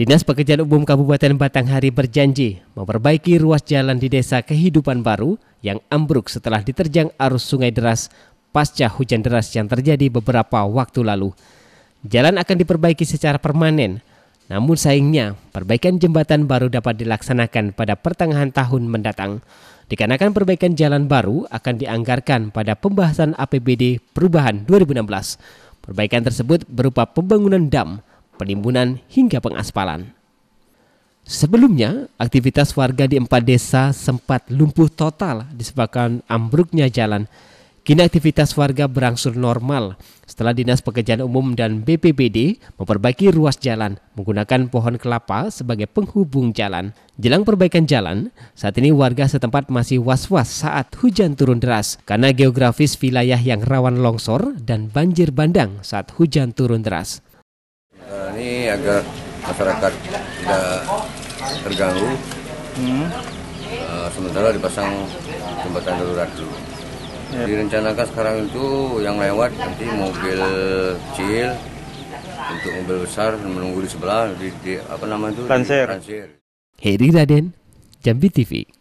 Dinas Pekerjaan Umum Kabupaten Batanghari berjanji memperbaiki ruas jalan di desa Kehidupan Baru yang ambruk setelah diterjang arus sungai deras pasca hujan deras yang terjadi beberapa waktu lalu. Jalan akan diperbaiki secara permanen, namun sayangnya perbaikan jembatan baru dapat dilaksanakan pada pertengahan tahun mendatang. Dikarenakan perbaikan jalan baru akan dianggarkan pada pembahasan APBD perubahan 2016. Perbaikan tersebut berupa pembangunan dam, penimbunan, hingga pengaspalan. Sebelumnya, aktivitas warga di empat desa sempat lumpuh total disebabkan ambruknya jalan. Kini aktivitas warga berangsur normal setelah Dinas Pekerjaan Umum dan BPBD memperbaiki ruas jalan menggunakan pohon kelapa sebagai penghubung jalan. Jelang perbaikan jalan, saat ini warga setempat masih was-was saat hujan turun deras karena geografis wilayah yang rawan longsor dan banjir bandang saat hujan turun deras agar masyarakat tidak terganggu. Hmm. Uh, sementara dipasang jembatan darurat dulu. Yep. Direncanakan sekarang itu yang lewat nanti mobil kecil untuk mobil besar menunggu di sebelah di, di apa nama itu? Lanser. Heri Raden, Jambi TV.